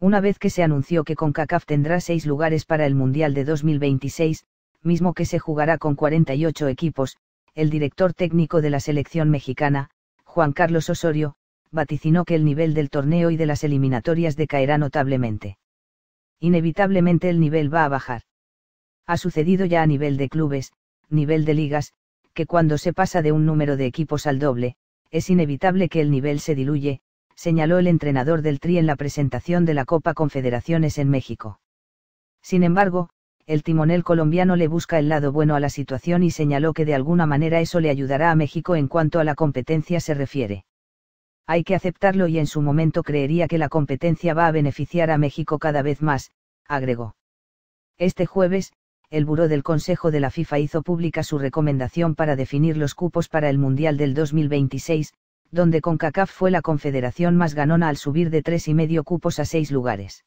Una vez que se anunció que CONCACAF tendrá seis lugares para el Mundial de 2026, mismo que se jugará con 48 equipos, el director técnico de la selección mexicana, Juan Carlos Osorio, vaticinó que el nivel del torneo y de las eliminatorias decaerá notablemente. Inevitablemente el nivel va a bajar. Ha sucedido ya a nivel de clubes, nivel de ligas, que cuando se pasa de un número de equipos al doble, es inevitable que el nivel se diluye, señaló el entrenador del Tri en la presentación de la Copa Confederaciones en México. Sin embargo, el timonel colombiano le busca el lado bueno a la situación y señaló que de alguna manera eso le ayudará a México en cuanto a la competencia se refiere. Hay que aceptarlo y en su momento creería que la competencia va a beneficiar a México cada vez más, agregó. Este jueves, el Buró del Consejo de la FIFA hizo pública su recomendación para definir los cupos para el Mundial del 2026, donde CONCACAF fue la confederación más ganona al subir de tres y medio cupos a seis lugares.